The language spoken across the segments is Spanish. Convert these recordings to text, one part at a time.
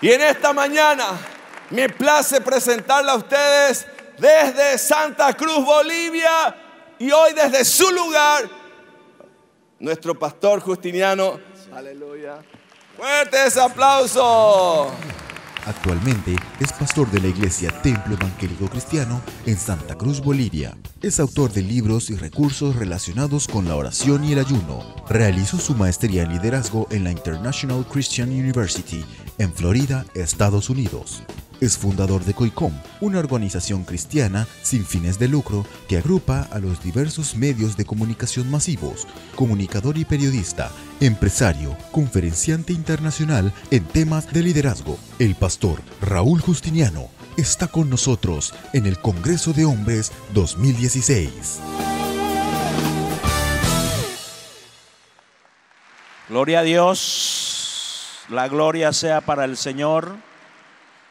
Y en esta mañana me place presentarla a ustedes desde Santa Cruz, Bolivia, y hoy desde su lugar, nuestro pastor Justiniano. Aleluya. Fuertes aplausos. Actualmente es pastor de la iglesia Templo Evangélico Cristiano en Santa Cruz, Bolivia. Es autor de libros y recursos relacionados con la oración y el ayuno. Realizó su maestría en liderazgo en la International Christian University en Florida, Estados Unidos. Es fundador de COICOM, una organización cristiana sin fines de lucro que agrupa a los diversos medios de comunicación masivos, comunicador y periodista, empresario, conferenciante internacional en temas de liderazgo. El pastor Raúl Justiniano está con nosotros en el Congreso de Hombres 2016. Gloria a Dios. La gloria sea para el Señor.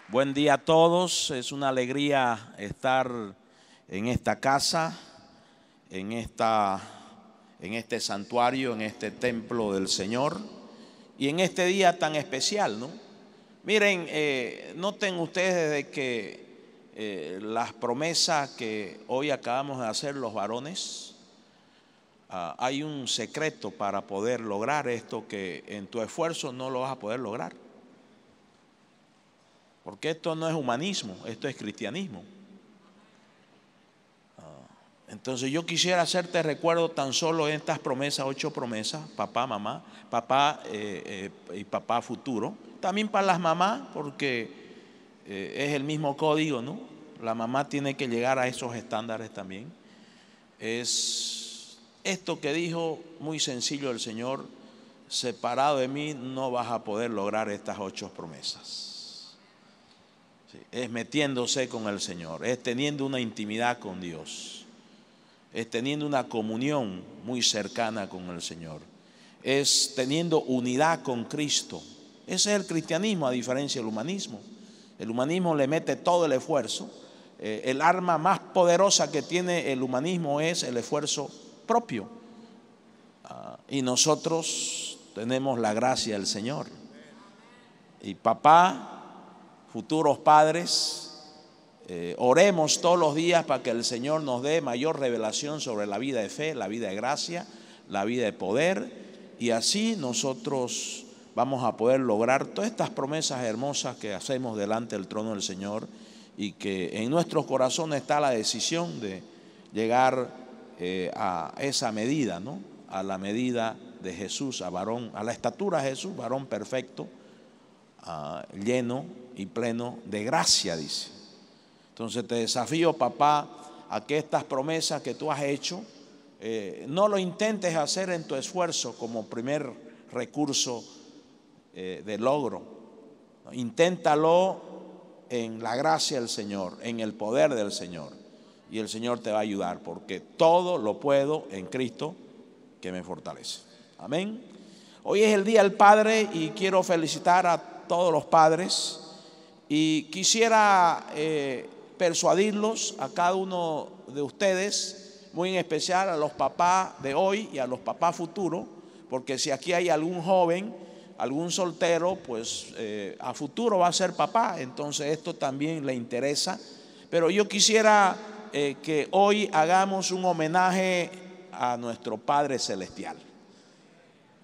Buen día a todos. Es una alegría estar en esta casa, en, esta, en este santuario, en este templo del Señor y en este día tan especial, ¿no? Miren, eh, noten ustedes de que eh, las promesas que hoy acabamos de hacer los varones, Ah, hay un secreto para poder lograr esto que en tu esfuerzo no lo vas a poder lograr. Porque esto no es humanismo, esto es cristianismo. Ah, entonces yo quisiera hacerte recuerdo tan solo estas promesas, ocho promesas, papá, mamá, papá eh, eh, y papá futuro. También para las mamás, porque eh, es el mismo código, ¿no? La mamá tiene que llegar a esos estándares también. Es esto que dijo muy sencillo el Señor, separado de mí no vas a poder lograr estas ocho promesas. es metiéndose con el Señor, es teniendo una intimidad con Dios, es teniendo una comunión muy cercana con el Señor, es teniendo unidad con Cristo. Ese es el cristianismo a diferencia del humanismo. El humanismo le mete todo el esfuerzo. Eh, el arma más poderosa que tiene el humanismo es el esfuerzo propio. Ah, y nosotros tenemos la gracia del Señor. Y papá, futuros padres, eh, oremos todos los días para que el Señor nos dé mayor revelación sobre la vida de fe, la vida de gracia, la vida de poder. Y así nosotros vamos a poder lograr todas estas promesas hermosas que hacemos delante del trono del Señor y que en nuestros corazones está la decisión de llegar eh, a esa medida, ¿no? A la medida de Jesús, a varón, a la estatura de Jesús, varón perfecto, ah, lleno y pleno de gracia, dice. Entonces te desafío, papá, a que estas promesas que tú has hecho, eh, no lo intentes hacer en tu esfuerzo como primer recurso eh, de logro. Inténtalo en la gracia del Señor, en el poder del Señor y el Señor te va a ayudar porque todo lo puedo en Cristo que me fortalece. Amén. Hoy es el Día del Padre y quiero felicitar a todos los padres y quisiera eh, persuadirlos a cada uno de ustedes, muy en especial a los papás de hoy y a los papás futuros, porque si aquí hay algún joven, algún soltero, pues eh, a futuro va a ser papá, entonces esto también le interesa. Pero yo quisiera eh, que hoy hagamos un homenaje a nuestro Padre Celestial.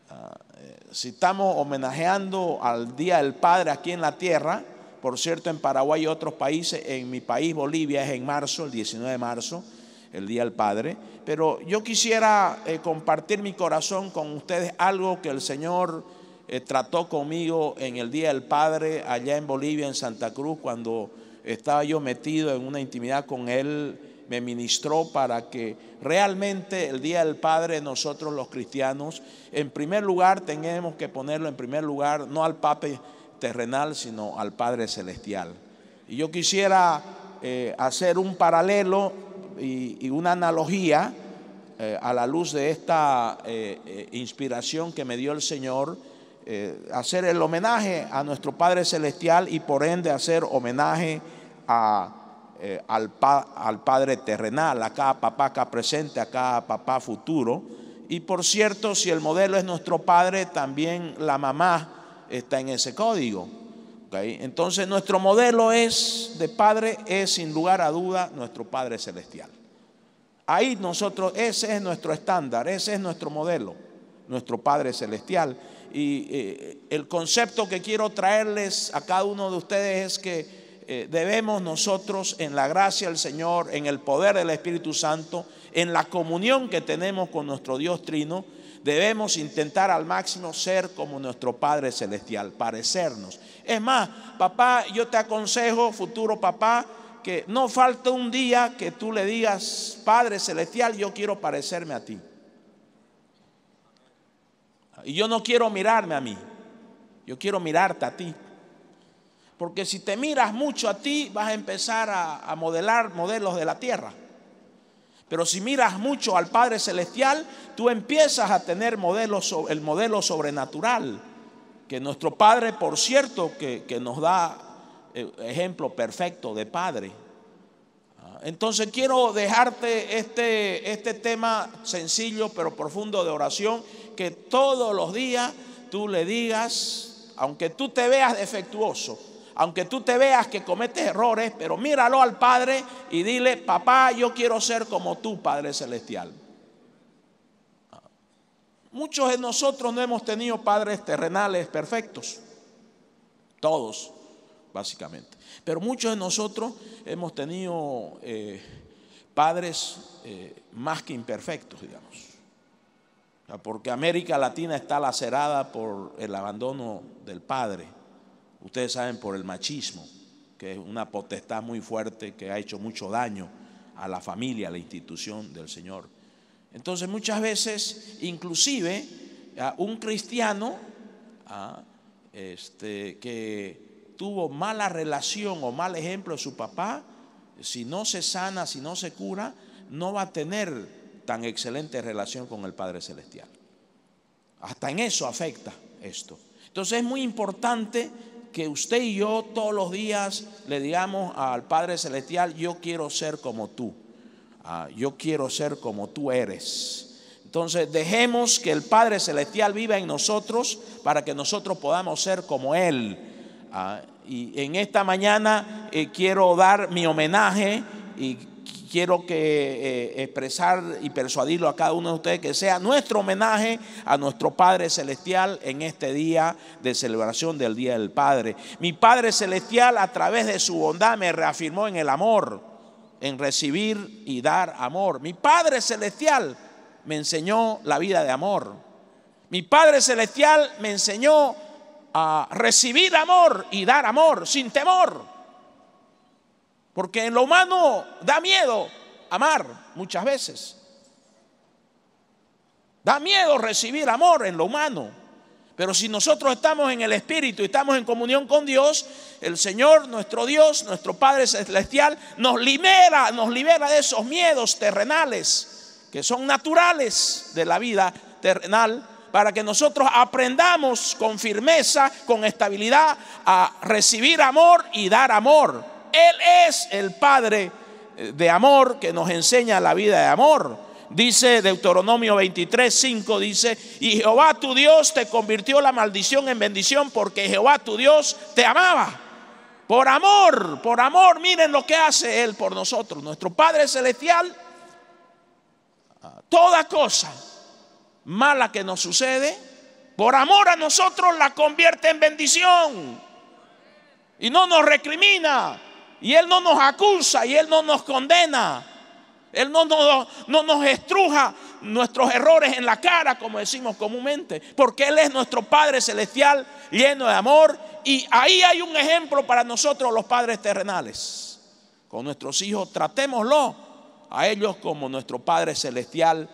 Ah, eh, si estamos homenajeando al Día del Padre aquí en la tierra, por cierto, en Paraguay y otros países, en mi país Bolivia es en marzo, el 19 de marzo, el Día del Padre, pero yo quisiera eh, compartir mi corazón con ustedes algo que el Señor trató conmigo en el Día del Padre allá en Bolivia, en Santa Cruz, cuando estaba yo metido en una intimidad con Él, me ministró para que realmente el Día del Padre nosotros los cristianos, en primer lugar tenemos que ponerlo en primer lugar, no al Papa terrenal, sino al Padre Celestial. Y yo quisiera eh, hacer un paralelo y, una analogía eh, a la luz de esta eh, inspiración que me dio el Señor eh, hacer el homenaje a nuestro Padre Celestial y por ende hacer homenaje eh, al, Padre Terrenal, a cada papá acá presente, a cada papá futuro. Y por cierto, si el modelo es nuestro Padre, también la mamá está en ese código. Entonces nuestro modelo es de Padre es sin lugar a duda nuestro Padre Celestial. Ahí nosotros, ese es nuestro estándar, ese es nuestro modelo, nuestro Padre Celestial. Y eh, el concepto que quiero traerles a cada uno de ustedes es que eh, debemos nosotros en la gracia del Señor, en el poder del Espíritu Santo, en la comunión que tenemos con nuestro Dios Trino, debemos intentar al máximo ser como nuestro Padre Celestial, parecernos. Es más, papá, yo te aconsejo, futuro papá, que no falta un día que tú le digas, Padre Celestial, yo quiero parecerme a ti. Y yo no quiero mirarme a mí, yo quiero mirarte a ti. Porque si te miras mucho a ti, vas a empezar a, modelar modelos de la tierra. Pero si miras mucho al Padre Celestial, tú empiezas a tener modelos, el modelo sobrenatural, que nuestro Padre, por cierto, que, nos da eh, ejemplo perfecto de Padre. Ah, entonces quiero dejarte este, este tema sencillo pero profundo de oración que todos los días tú le digas, aunque tú te veas defectuoso, aunque tú te veas que cometes errores, pero míralo al Padre y dile, papá, yo quiero ser como tú, Padre Celestial. Muchos de nosotros no hemos tenido padres terrenales perfectos, todos, básicamente. Pero muchos de nosotros hemos tenido eh, padres eh, más que imperfectos, digamos porque América Latina está lacerada por el abandono del padre, ustedes saben, por el machismo, que es una potestad muy fuerte que ha hecho mucho daño a la familia, a la institución del Señor. Entonces muchas veces, inclusive, un cristiano este, que tuvo mala relación o mal ejemplo de su papá, si no se sana, si no se cura, no va a tener tan excelente relación con el Padre Celestial. Hasta en eso afecta esto. Entonces es muy importante que usted y yo todos los días le digamos al Padre Celestial, yo quiero ser como tú, ah, yo quiero ser como tú eres. Entonces dejemos que el Padre Celestial viva en nosotros para que nosotros podamos ser como Él. Ah, y en esta mañana eh, quiero dar mi homenaje y quiero que eh, expresar y persuadirlo a cada uno de ustedes que sea nuestro homenaje a nuestro Padre Celestial en este día de celebración del Día del Padre. Mi Padre Celestial a través de su bondad me reafirmó en el amor, en recibir y dar amor. Mi Padre Celestial me enseñó la vida de amor. Mi Padre Celestial me enseñó a recibir amor y dar amor sin temor. Porque en lo humano da miedo amar muchas veces. Da miedo recibir amor en lo humano. Pero si nosotros estamos en el Espíritu y estamos en comunión con Dios, el Señor, nuestro Dios, nuestro Padre Celestial, nos libera, nos libera de esos miedos terrenales que son naturales de la vida terrenal para que nosotros aprendamos con firmeza, con estabilidad, a recibir amor y dar amor. Él es el Padre eh, de amor que nos enseña la vida de amor. Dice Deuteronomio 23, 5, dice, y Jehová tu Dios te convirtió la maldición en bendición porque Jehová tu Dios te amaba. Por amor, por amor, miren lo que hace Él por nosotros. Nuestro Padre Celestial, toda cosa mala que nos sucede, por amor a nosotros la convierte en bendición. Y no nos recrimina, y Él no nos acusa y Él no nos condena. Él no, no nos estruja nuestros errores en la cara, como decimos comúnmente, porque Él es nuestro Padre Celestial lleno de amor. Y ahí hay un ejemplo para nosotros los padres terrenales. Con nuestros hijos tratémoslo a ellos como nuestro Padre Celestial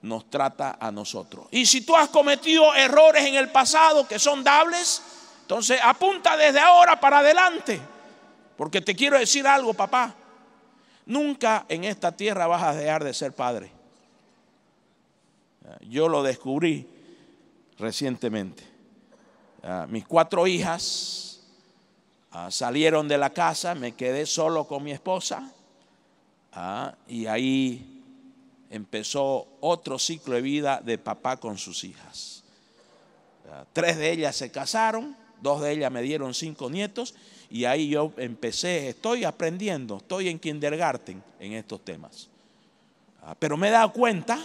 nos trata a nosotros. Y si tú has cometido errores en el pasado que son dables, entonces apunta desde ahora para adelante. Porque te quiero decir algo, papá. Nunca en esta tierra vas a dejar de ser padre. Ah, yo lo descubrí recientemente. Ah, mis cuatro hijas ah, salieron de la casa, me quedé solo con mi esposa y ahí empezó otro ciclo de vida de papá con sus hijas. Tres de ellas se casaron, dos de ellas me dieron cinco nietos y ahí yo empecé, estoy aprendiendo, estoy en kindergarten en estos temas. Ah, pero me he dado cuenta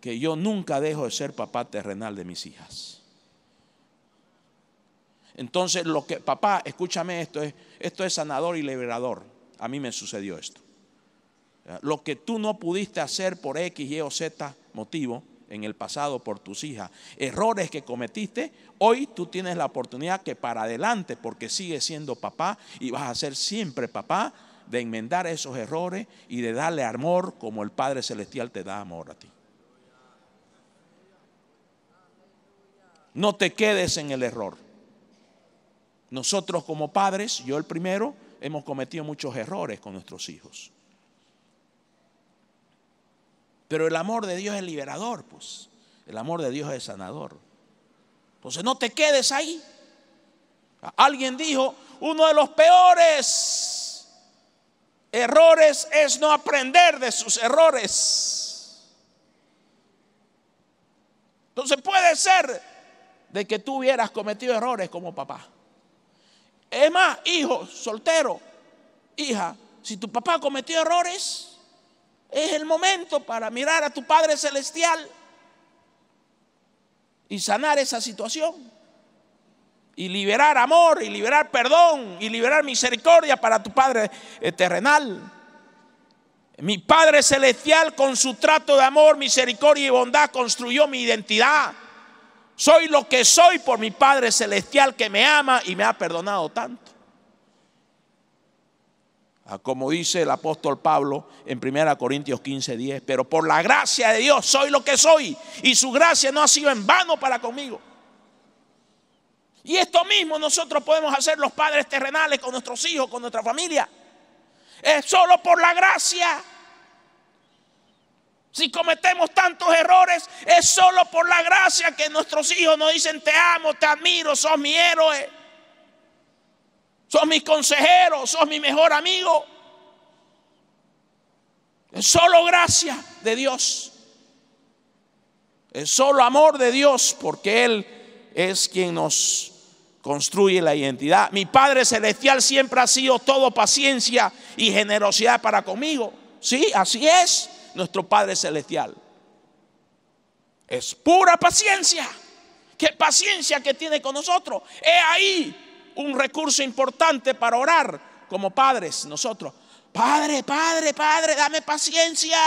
que yo nunca dejo de ser papá terrenal de mis hijas. Entonces, lo que, papá, escúchame esto, esto es sanador y liberador. A mí me sucedió esto. Ah, lo que tú no pudiste hacer por X, Y o Z motivo, en el pasado por tus hijas, errores que cometiste, hoy tú tienes la oportunidad que para adelante, porque sigues siendo papá y vas a ser siempre papá, de enmendar esos errores y de darle amor como el Padre Celestial te da amor a ti. No te quedes en el error. Nosotros como padres, yo el primero, hemos cometido muchos errores con nuestros hijos. Pero el amor de Dios es liberador, pues. El amor de Dios es sanador. Entonces no te quedes ahí. Alguien dijo, uno de los peores errores es no aprender de sus errores. Entonces puede ser de que tú hubieras cometido errores como papá. Es más, hijo soltero, hija, si tu papá cometió errores, es el momento para mirar a tu Padre Celestial y sanar esa situación. Y liberar amor, y liberar perdón, y liberar misericordia para tu Padre terrenal. Mi Padre Celestial con su trato de amor, misericordia y bondad construyó mi identidad. Soy lo que soy por mi Padre Celestial que me ama y me ha perdonado tanto. Ah, como dice el apóstol Pablo en 1 Corintios 15, 10, pero por la gracia de Dios soy lo que soy y su gracia no ha sido en vano para conmigo. Y esto mismo nosotros podemos hacer los padres terrenales con nuestros hijos, con nuestra familia. Es solo por la gracia. Si cometemos tantos errores, es solo por la gracia que nuestros hijos nos dicen, te amo, te admiro, sos mi héroe sos mi consejero, sos mi mejor amigo. Es solo gracia de Dios. Es solo amor de Dios porque Él es quien nos construye la identidad. Mi Padre Celestial siempre ha sido todo paciencia y generosidad para conmigo. Sí, así es nuestro Padre Celestial. Es pura paciencia. Qué paciencia que tiene con nosotros. He ahí un recurso importante para orar como padres nosotros. Padre, Padre, Padre, dame paciencia.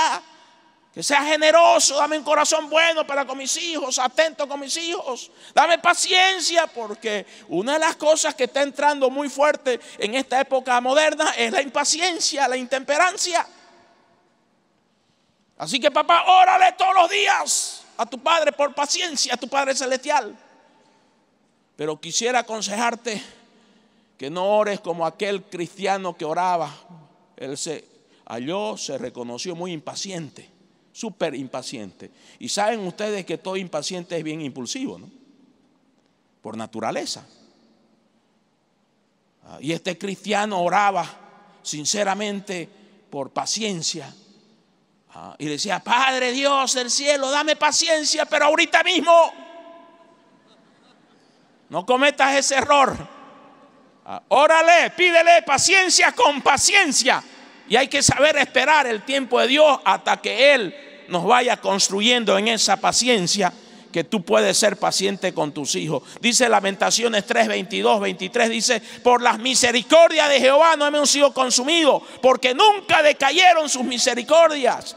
Que sea generoso, dame un corazón bueno para con mis hijos, atento con mis hijos. Dame paciencia porque una de las cosas que está entrando muy fuerte en esta época moderna es la impaciencia, la intemperancia. Así que papá, órale todos los días a tu Padre por paciencia, a tu Padre Celestial. Pero quisiera aconsejarte que no ores como aquel cristiano que oraba. Él se halló, se reconoció muy impaciente, súper impaciente. Y saben ustedes que todo impaciente es bien impulsivo, ¿no? Por naturaleza. Ah, y este cristiano oraba sinceramente por paciencia. Ah, y decía, Padre Dios del cielo, dame paciencia, pero ahorita mismo no cometas ese error. Ah, órale, pídele paciencia con paciencia. Y hay que saber esperar el tiempo de Dios hasta que Él nos vaya construyendo en esa paciencia que tú puedes ser paciente con tus hijos. Dice Lamentaciones 3, 22, 23, dice, por las misericordias de Jehová no hemos sido consumidos, porque nunca decayeron sus misericordias.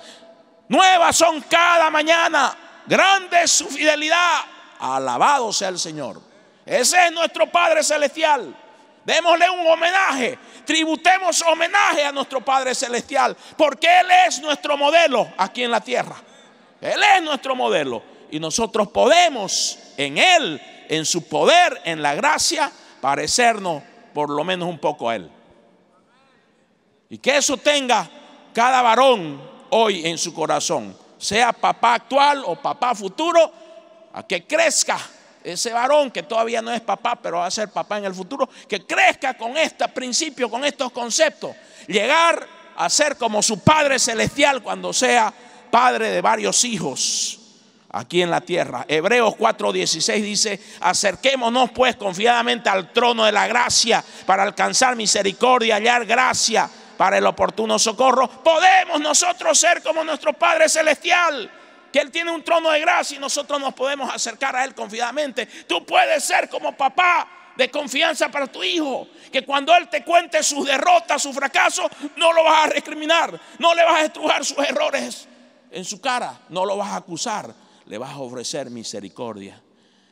Nuevas son cada mañana, grande es su fidelidad. Alabado sea el Señor. Ese es nuestro Padre Celestial. Démosle un homenaje. Tributemos homenaje a nuestro Padre Celestial. Porque Él es nuestro modelo aquí en la tierra. Él es nuestro modelo. Y nosotros podemos en Él, en su poder, en la gracia, parecernos por lo menos un poco a Él. Y que eso tenga cada varón hoy en su corazón, sea papá actual o papá futuro, a que crezca ese varón que todavía no es papá, pero va a ser papá en el futuro, que crezca con este principio, con estos conceptos. Llegar a ser como su Padre Celestial cuando sea padre de varios hijos aquí en la tierra. Hebreos 4:16 dice, acerquémonos pues confiadamente al trono de la gracia para alcanzar misericordia, hallar gracia para el oportuno socorro. Podemos nosotros ser como nuestro Padre Celestial que Él tiene un trono de gracia y nosotros nos podemos acercar a Él confiadamente. Tú puedes ser como papá de confianza para tu hijo, que cuando Él te cuente sus derrotas, su fracaso, no lo vas a recriminar, no le vas a estrujar sus errores en su cara, no lo vas a acusar, le vas a ofrecer misericordia,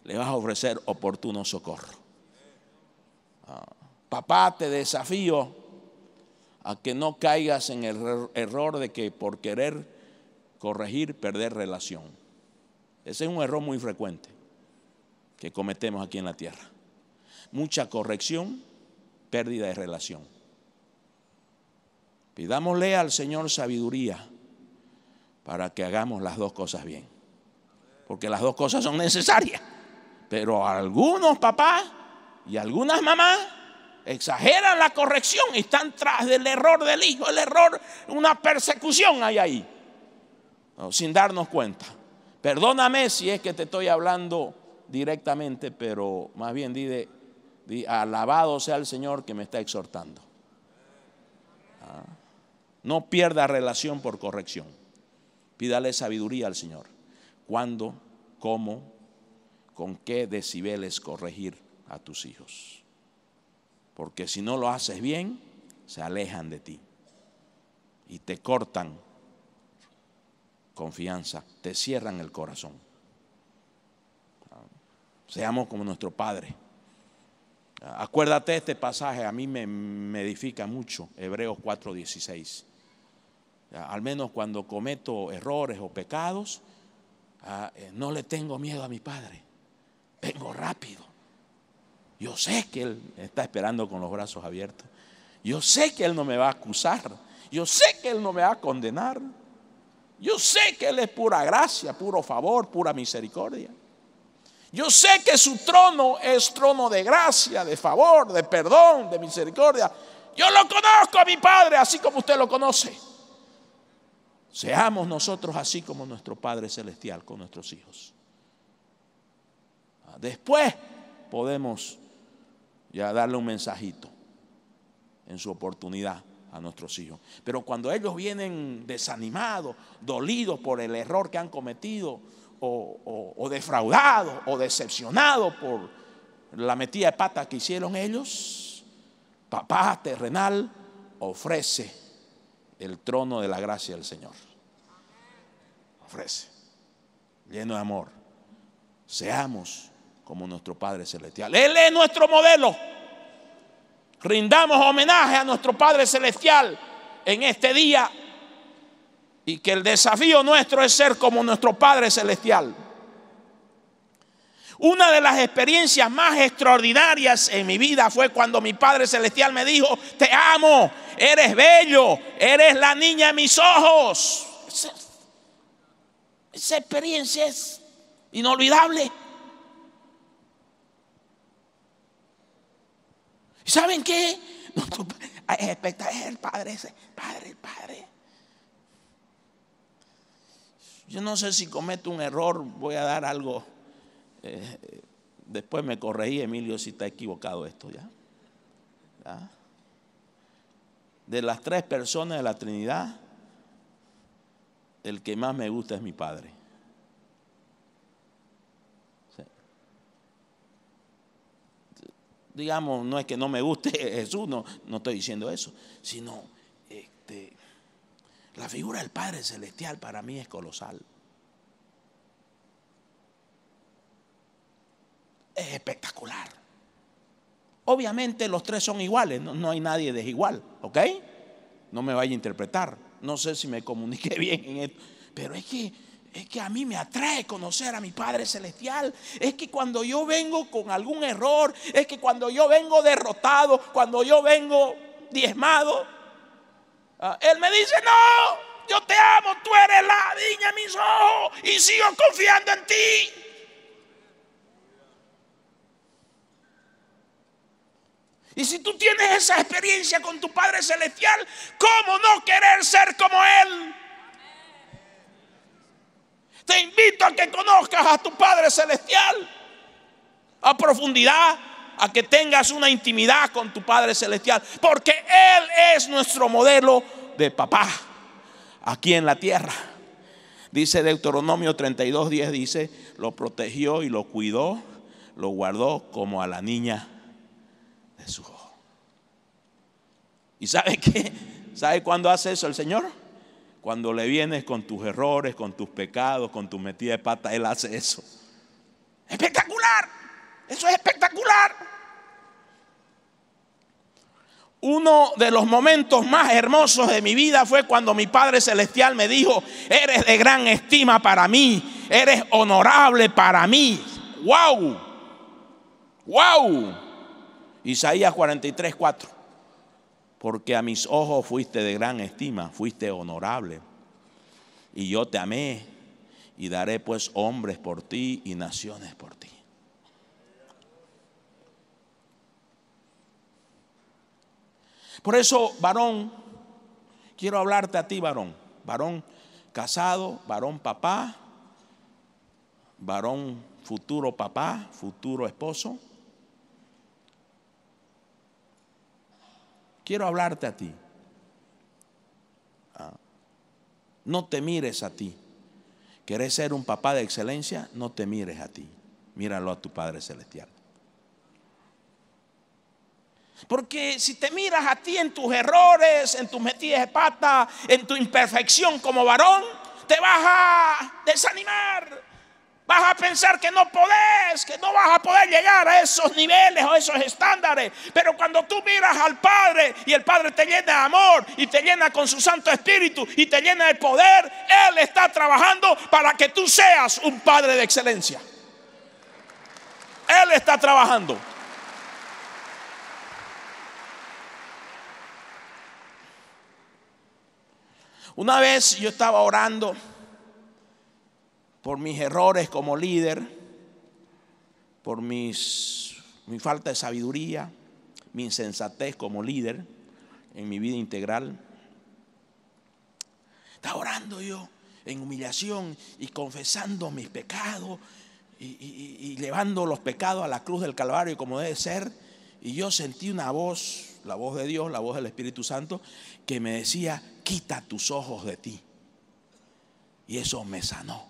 le vas a ofrecer oportuno socorro. Ah, papá, te desafío a que no caigas en el error de que por querer corregir, perder relación. Ese es un error muy frecuente que cometemos aquí en la tierra. Mucha corrección, pérdida de relación. Pidámosle al Señor sabiduría para que hagamos las dos cosas bien. Porque las dos cosas son necesarias. Pero algunos papás y algunas mamás exageran la corrección y están tras del error del hijo, el error, una persecución hay ahí sin darnos cuenta. Perdóname si es que te estoy hablando directamente, pero más bien di, alabado sea el Señor que me está exhortando. ¿Ah? No pierda relación por corrección. Pídale sabiduría al Señor. ¿Cuándo? ¿Cómo? ¿Con qué decibeles corregir a tus hijos? Porque si no lo haces bien, se alejan de ti y te cortan confianza, te cierran el corazón. Seamos como nuestro Padre. Acuérdate este pasaje, a mí me, me edifica mucho, Hebreos 4:16. Al menos cuando cometo errores o pecados, ah, eh, no le tengo miedo a mi Padre. Vengo rápido. Yo sé que Él está esperando con los brazos abiertos. Yo sé que Él no me va a acusar. Yo sé que Él no me va a condenar. Yo sé que Él es pura gracia, puro favor, pura misericordia. Yo sé que su trono es trono de gracia, de favor, de perdón, de misericordia. Yo lo conozco a mi Padre así como usted lo conoce. Seamos nosotros así como nuestro Padre Celestial con nuestros hijos. Ah, después podemos ya darle un mensajito en su oportunidad a nuestros hijos. Pero cuando ellos vienen desanimados, dolidos por el error que han cometido, o, o, defraudados, o decepcionados por la metida de pata que hicieron ellos, papá terrenal ofrece el trono de la gracia del Señor. Ofrece, lleno de amor. Seamos como nuestro Padre Celestial. Él es nuestro modelo. Rindamos homenaje a nuestro Padre Celestial en este día y que el desafío nuestro es ser como nuestro Padre Celestial. Una de las experiencias más extraordinarias en mi vida fue cuando mi Padre Celestial me dijo, te amo, eres bello, eres la niña de mis ojos. Esa, experiencia es inolvidable. ¿Saben qué? Ah, es el Padre ese, Padre, el Padre. Yo no sé si cometo un error, voy a dar algo. Eh, después me corregí, Emilio, si está equivocado esto, ¿ya? De las tres personas de la Trinidad, el que más me gusta es mi Padre. digamos, no es que no me guste Jesús, no, no estoy diciendo eso, sino este, la figura del Padre Celestial para mí es colosal. Es espectacular. Obviamente los tres son iguales, no, no hay nadie desigual, ¿ok? No me vaya a interpretar, no sé si me comuniqué bien en esto, pero es que es que a mí me atrae conocer a mi Padre Celestial. Es que cuando yo vengo con algún error, es que cuando yo vengo derrotado, cuando yo vengo diezmado, ah, Él me dice, no, yo te amo, tú eres la viña en mis ojos y sigo confiando en ti. Y si tú tienes esa experiencia con tu Padre Celestial, ¿cómo no querer ser como Él? Te invito a que conozcas a tu Padre Celestial a profundidad, a que tengas una intimidad con tu Padre Celestial, porque Él es nuestro modelo de papá aquí en la tierra. Dice Deuteronomio 32, dice, lo protegió y lo cuidó, lo guardó como a la niña de su ojo. ¿Y sabe qué? ¿Sabe cuándo hace eso el Señor? Cuando le vienes con tus errores, con tus pecados, con tus metidas de pata, Él hace eso. Espectacular. Eso es espectacular. Uno de los momentos más hermosos de mi vida fue cuando mi Padre Celestial me dijo, eres de gran estima para mí, eres honorable para mí. ¡Wow! ¡Wow! Isaías 43, 4 porque a mis ojos fuiste de gran estima, fuiste honorable, y yo te amé, y daré pues hombres por ti y naciones por ti. Por eso, varón, quiero hablarte a ti, varón, varón casado, varón papá, varón futuro papá, futuro esposo Quiero hablarte a ti. Ah, no te mires a ti. ¿Querés ser un papá de excelencia? No te mires a ti. Míralo a tu Padre Celestial. Porque si te miras a ti en tus errores, en tus metidas de pata, en tu imperfección como varón, te vas a desanimar. Vas a pensar que no podés, que no vas a poder llegar a esos niveles o esos estándares. Pero cuando tú miras al Padre y el Padre te llena de amor y te llena con su Santo Espíritu y te llena de poder, Él está trabajando para que tú seas un Padre de excelencia. Él está trabajando. Una vez yo estaba orando por mis errores como líder, por mis, mi falta de sabiduría, mi insensatez como líder en mi vida integral. Estaba orando yo en humillación y confesando mis pecados y, llevando los pecados a la cruz del Calvario como debe ser. Y yo sentí una voz, la voz de Dios, la voz del Espíritu Santo, que me decía, quita tus ojos de ti. Y eso me sanó.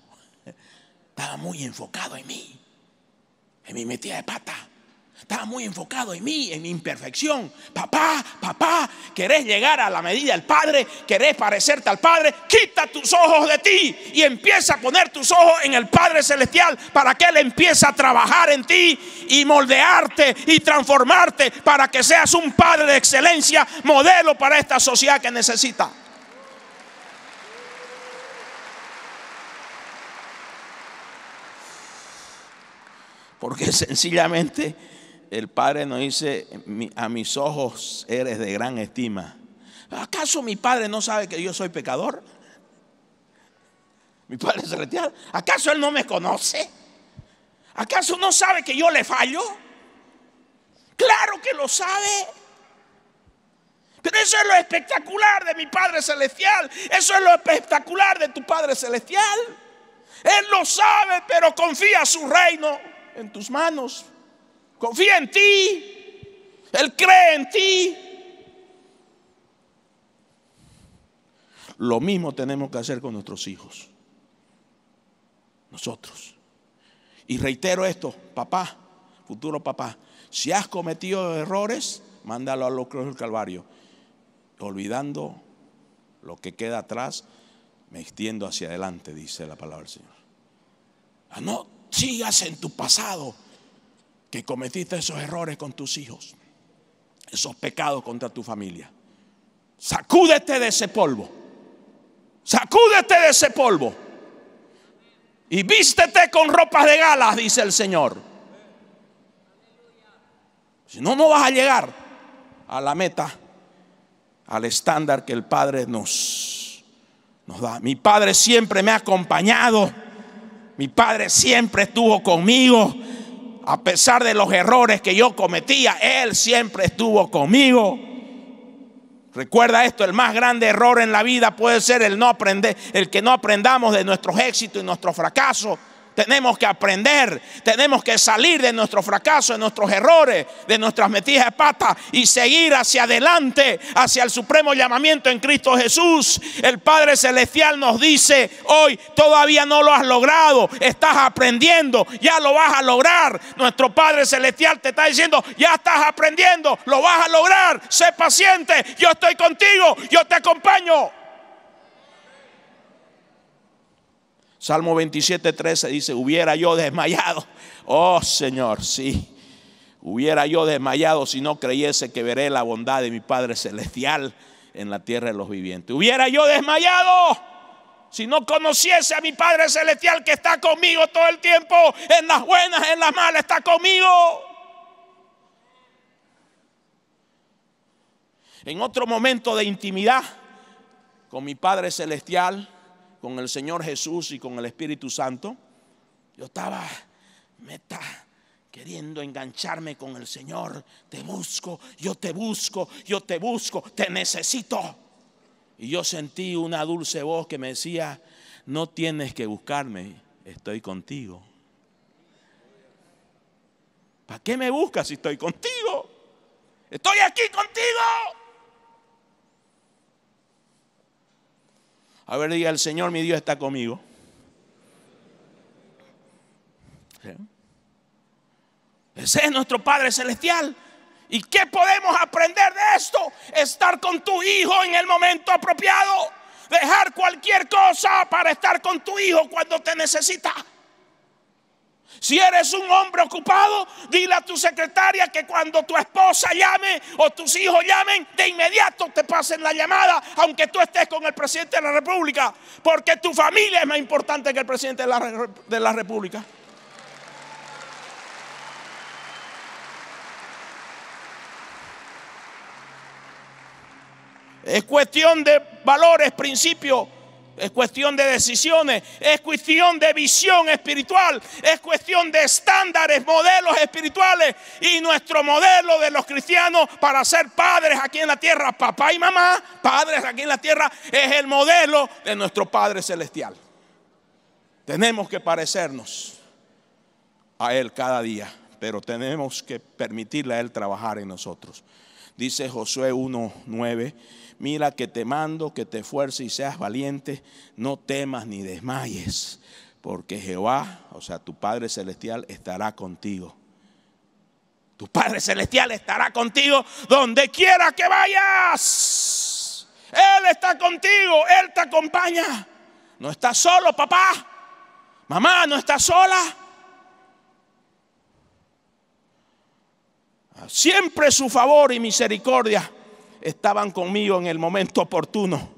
Estaba muy enfocado en mí, en mi metida de pata. Estaba muy enfocado en mí, en mi imperfección. Papá, papá, querés llegar a la medida del Padre, querés parecerte al Padre, quita tus ojos de ti y empieza a poner tus ojos en el Padre Celestial para que Él empiece a trabajar en ti y moldearte y transformarte para que seas un Padre de excelencia, modelo para esta sociedad que necesita. porque sencillamente el Padre nos dice, a mis ojos eres de gran estima. ¿Acaso mi Padre no sabe que yo soy pecador? Mi Padre Celestial, ¿acaso Él no me conoce? ¿Acaso no sabe que yo le fallo? Claro que lo sabe. Pero eso es lo espectacular de mi Padre Celestial. Eso es lo espectacular de tu Padre Celestial. Él lo sabe, pero confía su reino en tus manos. Confía en ti. Él cree en ti. Lo mismo tenemos que hacer con nuestros hijos. Nosotros. Y reitero esto, papá, futuro papá, si has cometido errores, mándalo a los del Calvario. Olvidando lo que queda atrás, me extiendo hacia adelante, dice la palabra del Señor. Ah, no, sigas en tu pasado que cometiste esos errores con tus hijos, esos pecados contra tu familia. Sacúdete de ese polvo. Sacúdete de ese polvo. Y vístete con ropas de galas, dice el Señor. Si no, no vas a llegar a la meta, al estándar que el Padre nos da. Mi Padre siempre me ha acompañado. Mi padre siempre estuvo conmigo. A pesar de los errores que yo cometía, Él siempre estuvo conmigo. Recuerda esto, el más grande error en la vida puede ser el no aprender, el que no aprendamos de nuestros éxitos y nuestros fracasos. Tenemos que aprender, tenemos que salir de nuestro fracaso, de nuestros errores, de nuestras metidas de pata y seguir hacia adelante, hacia el supremo llamamiento en Cristo Jesús. El Padre Celestial nos dice hoy, todavía no lo has logrado, estás aprendiendo, ya lo vas a lograr. Nuestro Padre Celestial te está diciendo, ya estás aprendiendo, lo vas a lograr, sé paciente, yo estoy contigo, yo te acompaño. Salmo 27, 13 dice, hubiera yo desmayado. Oh Señor, sí. Hubiera yo desmayado si no creyese que veré la bondad de mi Padre Celestial en la tierra de los vivientes. Hubiera yo desmayado si no conociese a mi Padre Celestial que está conmigo todo el tiempo, en las buenas, en las malas, está conmigo. En otro momento de intimidad con mi Padre Celestial, con el Señor Jesús y con el Espíritu Santo, yo estaba, meta, queriendo engancharme con el Señor. Te busco, yo te busco, yo te busco, te necesito. Y yo sentí una dulce voz que me decía, no tienes que buscarme, estoy contigo. ¿Para qué me buscas si estoy contigo? Estoy aquí contigo. A ver, diga, el Señor mi Dios está conmigo. Ese es nuestro Padre Celestial. ¿Y qué podemos aprender de esto? Estar con tu hijo en el momento apropiado. Dejar cualquier cosa para estar con tu hijo cuando te necesita. Si eres un hombre ocupado, dile a tu secretaria que cuando tu esposa llame o tus hijos llamen, de inmediato te pasen la llamada, aunque tú estés con el presidente de la República, porque tu familia es más importante que el presidente de la, República. Es cuestión de valores, principios es cuestión de decisiones, es cuestión de visión espiritual, es cuestión de estándares, modelos espirituales y nuestro modelo de los cristianos para ser padres aquí en la tierra, papá y mamá, padres aquí en la tierra, es el modelo de nuestro Padre Celestial. Tenemos que parecernos a Él cada día, pero tenemos que permitirle a Él trabajar en nosotros. Dice Josué 1.9 mira que te mando, que te esfuerces y seas valiente, no temas ni desmayes, porque Jehová, o sea, tu Padre Celestial, estará contigo. Tu Padre Celestial estará contigo donde quiera que vayas. Él está contigo, Él te acompaña. No estás solo, papá. Mamá, no estás sola. Siempre su favor y misericordia estaban conmigo en el momento oportuno.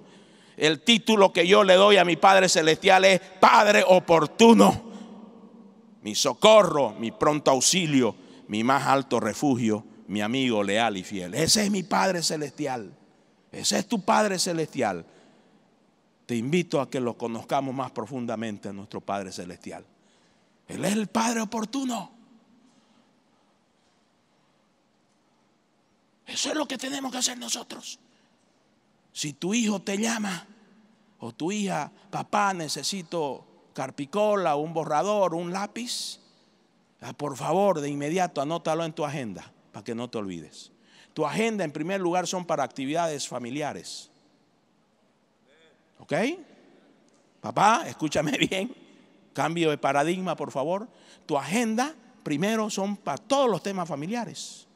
El título que yo le doy a mi Padre Celestial es Padre oportuno. Mi socorro, mi pronto auxilio, mi más alto refugio, mi amigo leal y fiel. Ese es mi Padre Celestial. Ese es tu Padre Celestial. Te invito a que lo conozcamos más profundamente a nuestro Padre Celestial. Él es el Padre oportuno. Eso es lo que tenemos que hacer nosotros. Si tu hijo te llama o tu hija, papá, necesito carpicola, un borrador, un lápiz, ah, por favor, de inmediato anótalo en tu agenda para que no te olvides. Tu agenda en primer lugar son para actividades familiares. ¿Ok? Papá, escúchame bien. Cambio de paradigma, por favor. Tu agenda primero son para todos los temas familiares.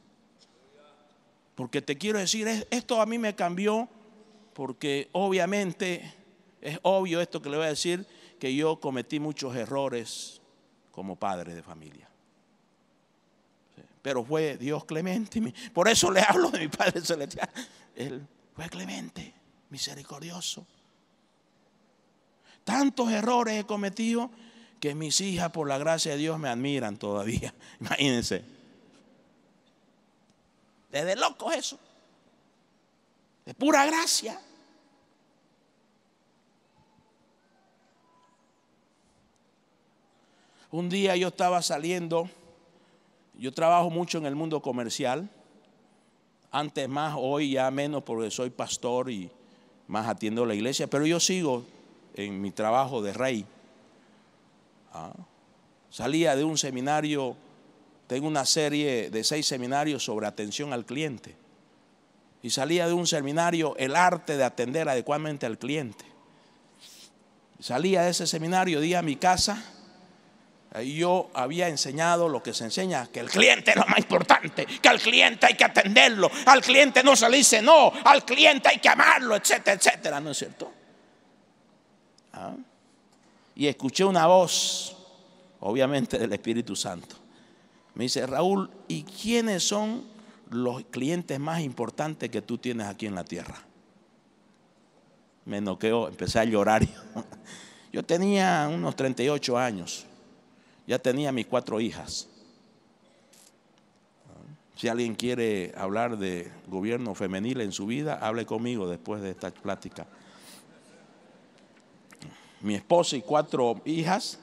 Porque te quiero decir, esto a mí me cambió porque obviamente es obvio esto que le voy a decir, que yo cometí muchos errores como padre de familia. Pero fue Dios clemente. Por eso le hablo de mi Padre Celestial. Él fue clemente, misericordioso. Tantos errores he cometido que mis hijas, por la gracia de Dios, me admiran todavía. Imagínense. Desde de eso. De pura gracia. Un día yo estaba saliendo, yo trabajo mucho en el mundo comercial, antes más, hoy ya menos porque soy pastor y más atiendo la iglesia, pero yo sigo en mi trabajo de rey. Ah, salía de un seminario tengo una serie de seis seminarios sobre atención al cliente. Y salía de un seminario el arte de atender adecuadamente al cliente. Salía de ese seminario, día a mi casa, y yo había enseñado lo que se enseña, que el cliente es lo más importante, que al cliente hay que atenderlo, al cliente no se le dice no, al cliente hay que amarlo, etcétera, etcétera, ¿no es cierto? ¿Ah? Y escuché una voz, obviamente del Espíritu Santo me dice, Raúl, ¿y quiénes son los clientes más importantes que tú tienes aquí en la tierra? Me noqueó, empecé a llorar. Yo tenía unos 38 años, ya tenía mis cuatro hijas. Si alguien quiere hablar de gobierno femenil en su vida, hable conmigo después de esta plática. Mi esposa y cuatro hijas.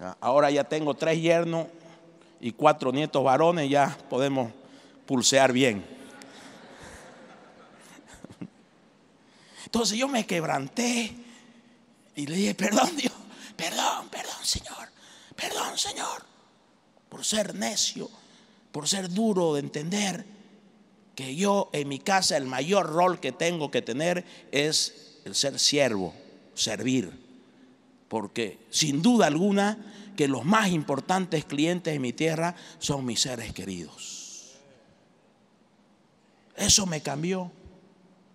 Ah, ahora ya tengo tres yernos, y cuatro nietos varones, ya podemos pulsear bien. Entonces yo me quebranté y le dije, perdón Dios, perdón, perdón Señor, perdón Señor, por ser necio, por ser duro de entender que yo en mi casa el mayor rol que tengo que tener es el ser siervo, servir. Porque sin duda alguna que los más importantes clientes en mi tierra son mis seres queridos. Eso me cambió,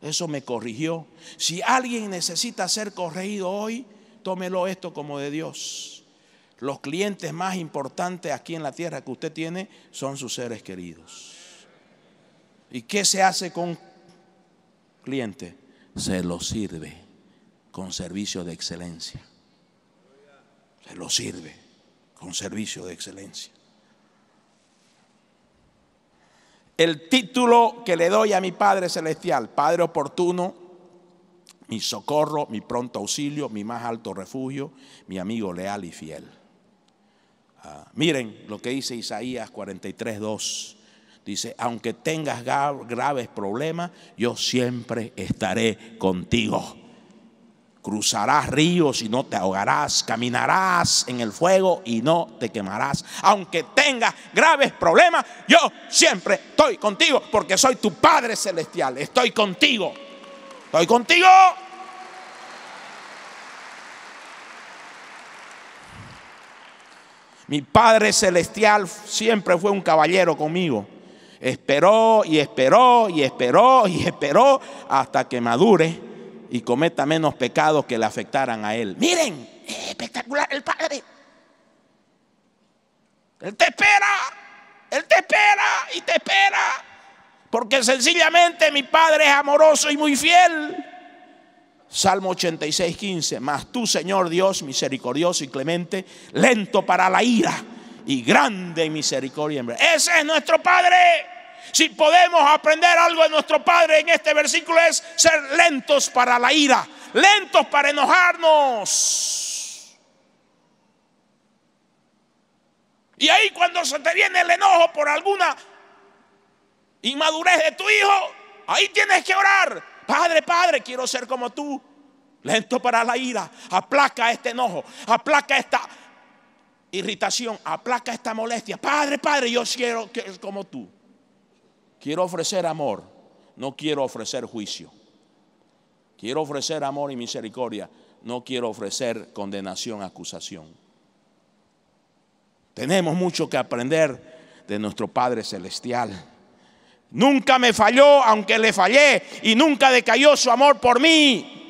eso me corrigió. Si alguien necesita ser corregido hoy, tómelo esto como de Dios. Los clientes más importantes aquí en la tierra que usted tiene son sus seres queridos. ¿Y qué se hace con cliente? Se lo sirve con servicio de excelencia. Se lo sirve un servicio de excelencia. El título que le doy a mi Padre Celestial, Padre oportuno, mi socorro, mi pronto auxilio, mi más alto refugio, mi amigo leal y fiel. Ah, miren lo que dice Isaías 43.2 Dice, aunque tengas graves problemas, yo siempre estaré contigo. Cruzarás ríos y no te ahogarás. Caminarás en el fuego y no te quemarás. Aunque tengas graves problemas, yo siempre estoy contigo porque soy tu Padre Celestial. Estoy contigo. Estoy contigo. Mi Padre Celestial siempre fue un caballero conmigo. Esperó y esperó y esperó y esperó hasta que madure y cometa menos pecados que le afectaran a él. Miren, espectacular el Padre. Él te espera, Él te espera y te espera. Porque sencillamente mi Padre es amoroso y muy fiel. Salmo 86, 15. Mas tú, Señor Dios, misericordioso y clemente, lento para la ira y grande en misericordia. Ese es nuestro Padre si podemos aprender algo de nuestro Padre en este versículo, es ser lentos para la ira, lentos para enojarnos. Y ahí cuando se te viene el enojo por alguna inmadurez de tu hijo, ahí tienes que orar. Padre, Padre, quiero ser como tú. Lento para la ira. Aplaca este enojo. Aplaca esta irritación. Aplaca esta molestia. Padre, Padre, yo quiero que como tú. Quiero ofrecer amor, no quiero ofrecer juicio. Quiero ofrecer amor y misericordia, no quiero ofrecer condenación, acusación. Tenemos mucho que aprender de nuestro Padre Celestial. Nunca me falló, aunque le fallé, y nunca decayó su amor por mí.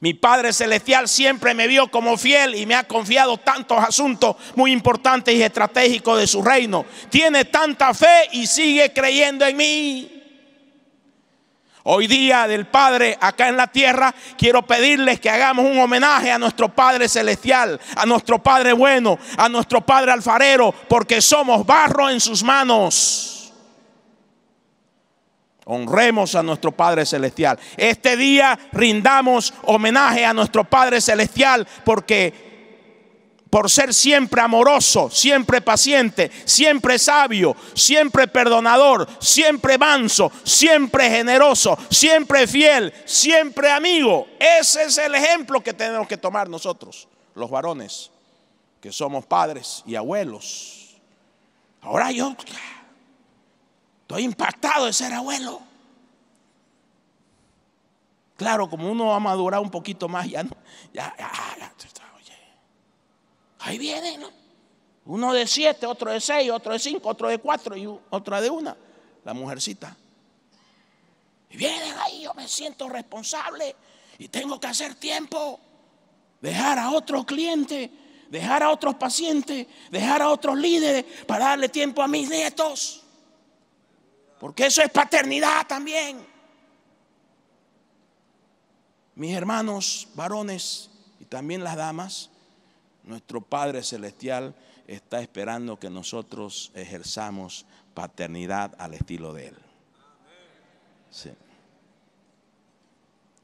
Mi Padre Celestial siempre me vio como fiel y me ha confiado tantos asuntos muy importantes y estratégicos de su reino. Tiene tanta fe y sigue creyendo en mí. Hoy día del Padre acá en la tierra, quiero pedirles que hagamos un homenaje a nuestro Padre Celestial, a nuestro Padre bueno, a nuestro Padre Alfarero, porque somos barro en sus manos. Honremos a nuestro Padre Celestial. Este día rindamos homenaje a nuestro Padre Celestial porque por ser siempre amoroso, siempre paciente, siempre sabio, siempre perdonador, siempre manso, siempre generoso, siempre fiel, siempre amigo. Ese es el ejemplo que tenemos que tomar nosotros, los varones, que somos padres y abuelos. Ahora yo Estoy impactado de ser abuelo. Claro, como uno va a madurar un poquito más, ya no, Ahí viene, Uno de siete, otro de seis, otro de cinco, otro de cuatro y otra de una, la mujercita. Y vienen ahí, yo me siento responsable y tengo que hacer tiempo. Dejar a otro cliente, dejar a otros pacientes, dejar a otros líderes para darle tiempo a mis nietos. Porque eso es paternidad también. Mis hermanos varones y también las damas, nuestro Padre Celestial está esperando que nosotros ejerzamos paternidad al estilo de Él. Sí.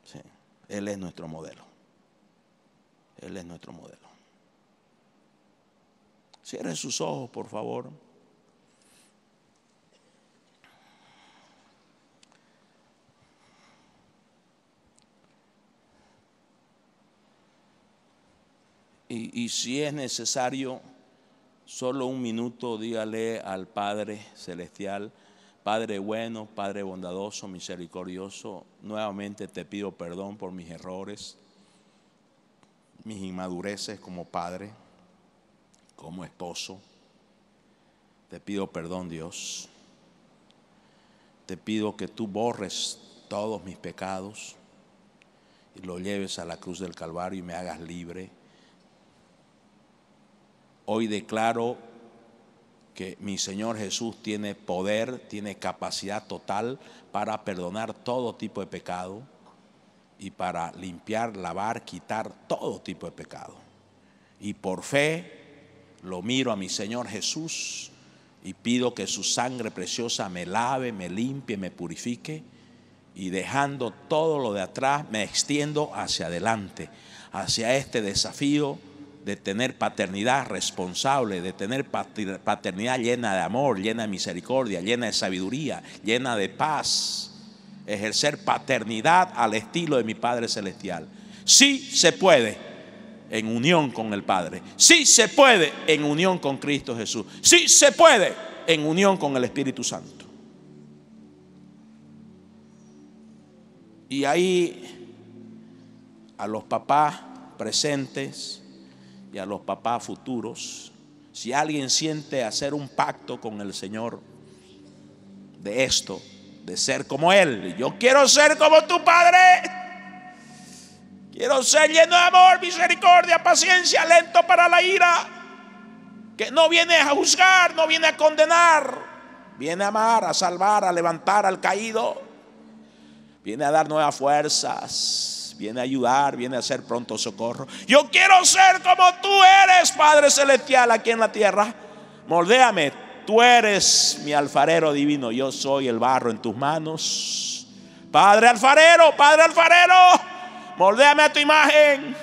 Sí. Él es nuestro modelo. Él es nuestro modelo. Cierre sus ojos, por favor. Y, si es necesario, solo un minuto dígale al Padre Celestial, Padre bueno, Padre bondadoso, misericordioso, nuevamente te pido perdón por mis errores, mis inmadureces como padre, como esposo. Te pido perdón, Dios. Te pido que tú borres todos mis pecados y lo lleves a la cruz del Calvario y me hagas libre Hoy declaro que mi Señor Jesús tiene poder, tiene capacidad total para perdonar todo tipo de pecado y para limpiar, lavar, quitar todo tipo de pecado. Y por fe lo miro a mi Señor Jesús y pido que su sangre preciosa me lave, me limpie, me purifique y dejando todo lo de atrás me extiendo hacia adelante, hacia este desafío de tener paternidad responsable, de tener paternidad llena de amor, llena de misericordia, llena de sabiduría, llena de paz. Ejercer paternidad al estilo de mi Padre Celestial. Sí se puede en unión con el Padre. Sí se puede en unión con Cristo Jesús. Sí se puede en unión con el Espíritu Santo. Y ahí a los papás presentes, y a los papás futuros, si alguien siente hacer un pacto con el Señor de esto, de ser como Él, yo quiero ser como tu Padre, quiero ser lleno de amor, misericordia, paciencia, lento para la ira, que no viene a juzgar, no viene a condenar, viene a amar, a salvar, a levantar al caído, viene a dar nuevas fuerzas viene a ayudar, viene a ser pronto socorro. Yo quiero ser como tú eres, Padre Celestial, aquí en la tierra. Moldéame, tú eres mi alfarero divino, yo soy el barro en tus manos. Padre alfarero, Padre alfarero, moldéame a tu imagen.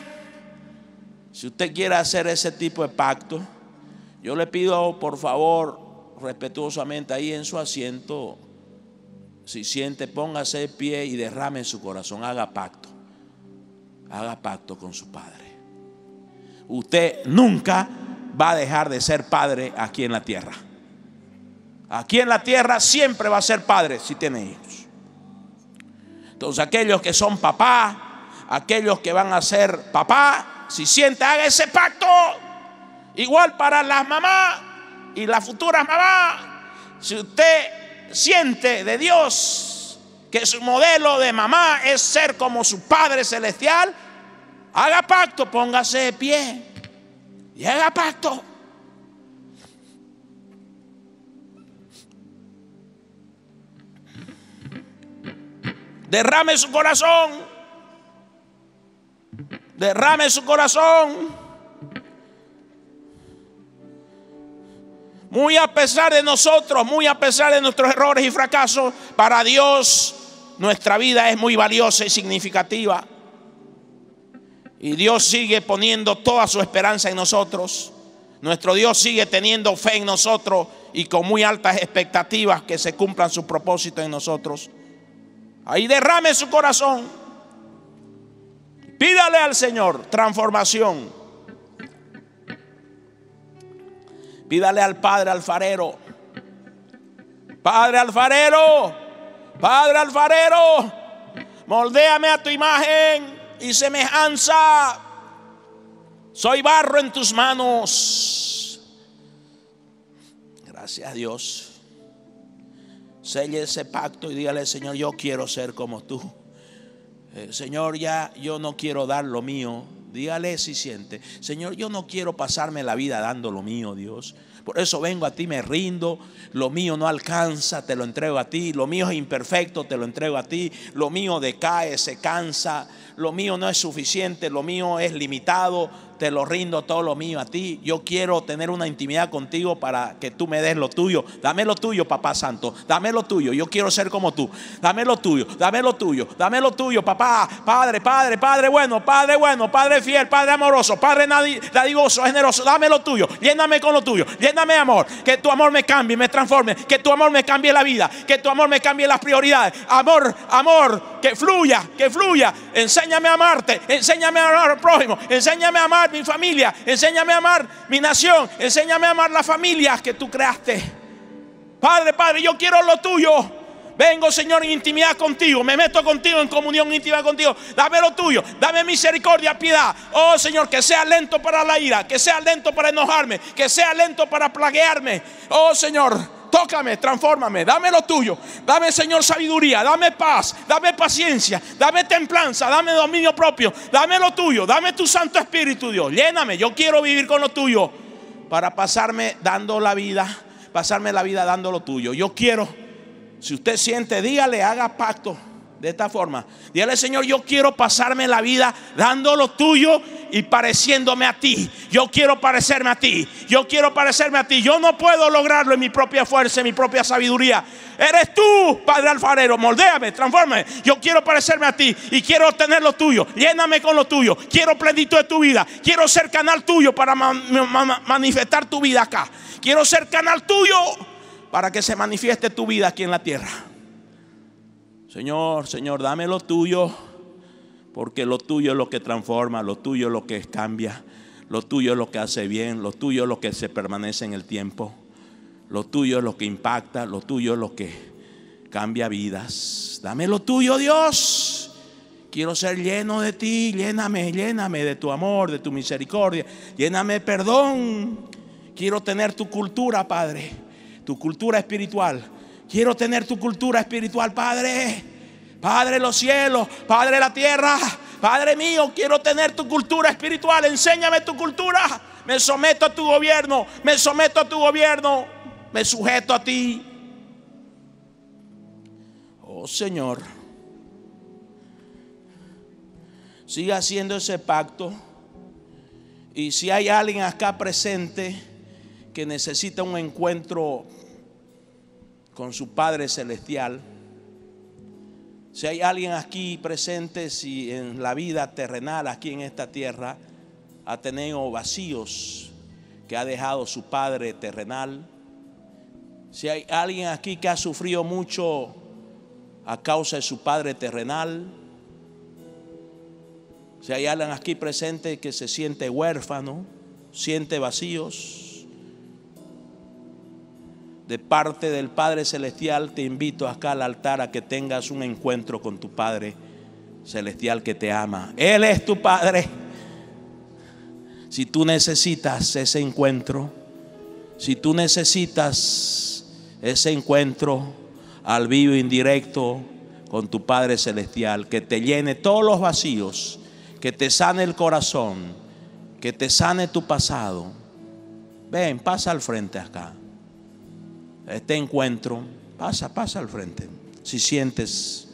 Si usted quiere hacer ese tipo de pacto, yo le pido por favor respetuosamente ahí en su asiento, si siente, póngase de pie y derrame en su corazón, haga pacto haga pacto con su padre. Usted nunca va a dejar de ser padre aquí en la tierra. Aquí en la tierra siempre va a ser padre si tiene hijos. Entonces aquellos que son papá, aquellos que van a ser papá, si siente, haga ese pacto. Igual para las mamás y las futuras mamás. Si usted siente de Dios, que su modelo de mamá es ser como su Padre Celestial, haga pacto, póngase de pie y haga pacto. Derrame su corazón. Derrame su corazón. Muy a pesar de nosotros, muy a pesar de nuestros errores y fracasos, para Dios nuestra vida es muy valiosa y significativa. Y Dios sigue poniendo toda su esperanza en nosotros. Nuestro Dios sigue teniendo fe en nosotros y con muy altas expectativas que se cumplan su propósito en nosotros. Ahí derrame su corazón. Pídale al Señor transformación. Pídale al Padre alfarero. Padre alfarero Padre alfarero, moldéame a tu imagen y semejanza. Soy barro en tus manos. Gracias a Dios. Selle ese pacto y dígale, Señor, yo quiero ser como tú. Eh, Señor, ya yo no quiero dar lo mío. Dígale si siente. Señor, yo no quiero pasarme la vida dando lo mío, Dios. Por eso vengo a ti, me rindo. Lo mío no alcanza, te lo entrego a ti. Lo mío es imperfecto, te lo entrego a ti. Lo mío decae, se cansa lo mío no es suficiente, lo mío es limitado, te lo rindo todo lo mío a ti. Yo quiero tener una intimidad contigo para que tú me des lo tuyo. Dame lo tuyo, papá santo. Dame lo tuyo. Yo quiero ser como tú. Dame lo tuyo, dame lo tuyo, dame lo tuyo, papá. Padre, padre, padre bueno, padre bueno, padre fiel, padre amoroso, padre dadigoso, generoso. Dame lo tuyo. Lléname con lo tuyo. Lléname amor. Que tu amor me cambie, me transforme. Que tu amor me cambie la vida. Que tu amor me cambie las prioridades. Amor, amor, que fluya, que fluya. En enséñame a amarte, enséñame a amar al prójimo, enséñame a amar mi familia, enséñame a amar mi nación, enséñame a amar las familias que tú creaste. Padre, Padre, yo quiero lo tuyo. Vengo, Señor, en intimidad contigo. Me meto contigo en comunión íntima contigo. Dame lo tuyo. Dame misericordia, piedad. Oh, Señor, que sea lento para la ira. Que sea lento para enojarme. Que sea lento para plaguearme. Oh, Señor tócame, transfórmame, dame lo tuyo, dame Señor sabiduría, dame paz, dame paciencia, dame templanza, dame dominio propio, dame lo tuyo, dame tu Santo Espíritu, Dios, lléname, yo quiero vivir con lo tuyo para pasarme dando la vida, pasarme la vida dando lo tuyo. Yo quiero, si usted siente, dígale, haga pacto de esta forma. Dígale, Señor, yo quiero pasarme la vida dando lo tuyo y pareciéndome a ti. Yo quiero parecerme a ti. Yo quiero parecerme a ti. Yo no puedo lograrlo en mi propia fuerza, en mi propia sabiduría. Eres tú, Padre Alfarero. Moldéame, transforme. Yo quiero parecerme a ti y quiero obtener lo tuyo. Lléname con lo tuyo. Quiero plenitud de tu vida. Quiero ser canal tuyo para manifestar tu vida acá. Quiero ser canal tuyo para que se manifieste tu vida aquí en la tierra. Señor, Señor, dame lo tuyo, porque lo tuyo es lo que transforma, lo tuyo es lo que cambia, lo tuyo es lo que hace bien, lo tuyo es lo que se permanece en el tiempo, lo tuyo es lo que impacta, lo tuyo es lo que cambia vidas. Dame lo tuyo, Dios. Quiero ser lleno de ti, lléname, lléname de tu amor, de tu misericordia, lléname perdón. Quiero tener tu cultura, Padre, tu cultura espiritual Quiero tener tu cultura espiritual, Padre. Padre de los cielos, Padre de la tierra. Padre mío, quiero tener tu cultura espiritual. Enséñame tu cultura. Me someto a tu gobierno. Me someto a tu gobierno. Me sujeto a ti. Oh Señor, siga haciendo ese pacto. Y si hay alguien acá presente que necesita un encuentro con su Padre Celestial. Si hay alguien aquí presente, si en la vida terrenal, aquí en esta tierra, ha tenido vacíos que ha dejado su Padre terrenal, si hay alguien aquí que ha sufrido mucho a causa de su Padre terrenal, si hay alguien aquí presente que se siente huérfano, siente vacíos, de parte del Padre Celestial, te invito acá al altar a que tengas un encuentro con tu Padre Celestial que te ama. Él es tu Padre. Si tú necesitas ese encuentro, si tú necesitas ese encuentro al vivo indirecto con tu Padre Celestial, que te llene todos los vacíos, que te sane el corazón, que te sane tu pasado, ven, pasa al frente acá este encuentro, pasa, pasa al frente. Si sientes